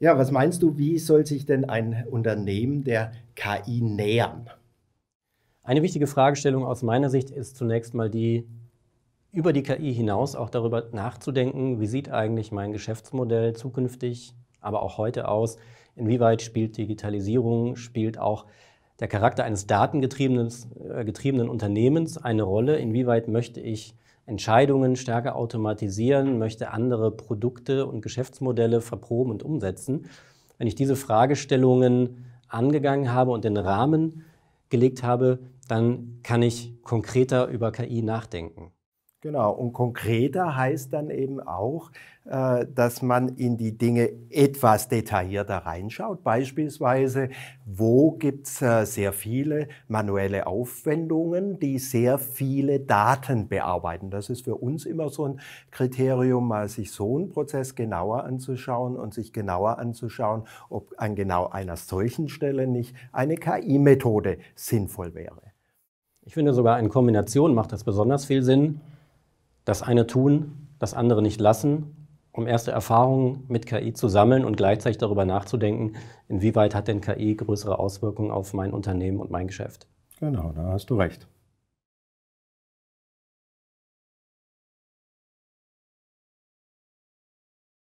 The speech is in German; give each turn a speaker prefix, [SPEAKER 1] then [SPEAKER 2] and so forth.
[SPEAKER 1] Ja, was meinst du, wie soll sich denn ein Unternehmen der KI nähern? Eine wichtige Fragestellung aus meiner Sicht ist zunächst mal die, über die KI hinaus auch darüber nachzudenken, wie sieht eigentlich mein Geschäftsmodell zukünftig, aber auch heute aus, inwieweit spielt Digitalisierung, spielt auch der Charakter eines datengetriebenen äh, getriebenen Unternehmens eine Rolle? Inwieweit möchte ich Entscheidungen stärker automatisieren, möchte andere Produkte und Geschäftsmodelle verproben und umsetzen? Wenn ich diese Fragestellungen angegangen habe und den Rahmen gelegt habe, dann kann ich konkreter über KI nachdenken. Genau, und konkreter heißt dann eben auch, äh, dass
[SPEAKER 2] man in die Dinge etwas detaillierter reinschaut. Beispielsweise, wo gibt es äh, sehr viele manuelle Aufwendungen, die sehr viele Daten bearbeiten. Das ist für uns immer so ein Kriterium, mal sich so einen Prozess genauer anzuschauen und sich genauer anzuschauen, ob an genau einer solchen Stelle nicht
[SPEAKER 1] eine KI-Methode sinnvoll wäre. Ich finde sogar in Kombination macht das besonders viel Sinn das eine tun, das andere nicht lassen, um erste Erfahrungen mit KI zu sammeln und gleichzeitig darüber nachzudenken, inwieweit hat denn KI größere Auswirkungen
[SPEAKER 3] auf mein Unternehmen und mein Geschäft. Genau, da hast du recht.